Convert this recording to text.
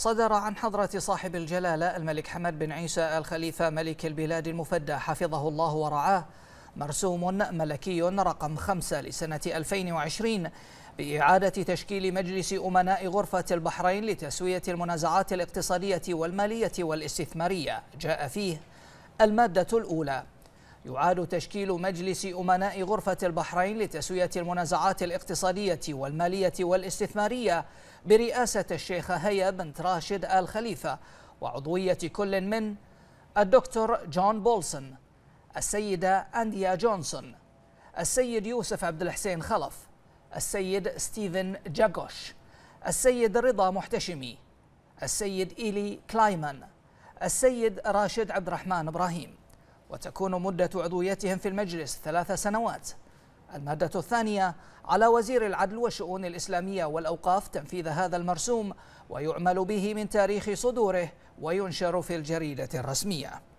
صدر عن حضرة صاحب الجلالة الملك حمد بن عيسى الخليفة ملك البلاد المفدى حفظه الله ورعاه مرسوم ملكي رقم خمسة لسنة 2020 بإعادة تشكيل مجلس أمناء غرفة البحرين لتسوية المنازعات الاقتصادية والمالية والاستثمارية جاء فيه المادة الأولى يعاد تشكيل مجلس أمناء غرفة البحرين لتسوية المنازعات الاقتصادية والمالية والاستثمارية برئاسة الشيخة هيا بنت راشد آل خليفة وعضوية كل من الدكتور جون بولسون السيدة أنديا جونسون السيد يوسف عبد الحسين خلف السيد ستيفن جاغوش السيد رضا محتشمي السيد إيلي كلايمان السيد راشد عبد الرحمن إبراهيم وتكون مدة عضويتهم في المجلس ثلاث سنوات المادة الثانية على وزير العدل والشؤون الإسلامية والأوقاف تنفيذ هذا المرسوم ويعمل به من تاريخ صدوره وينشر في الجريدة الرسمية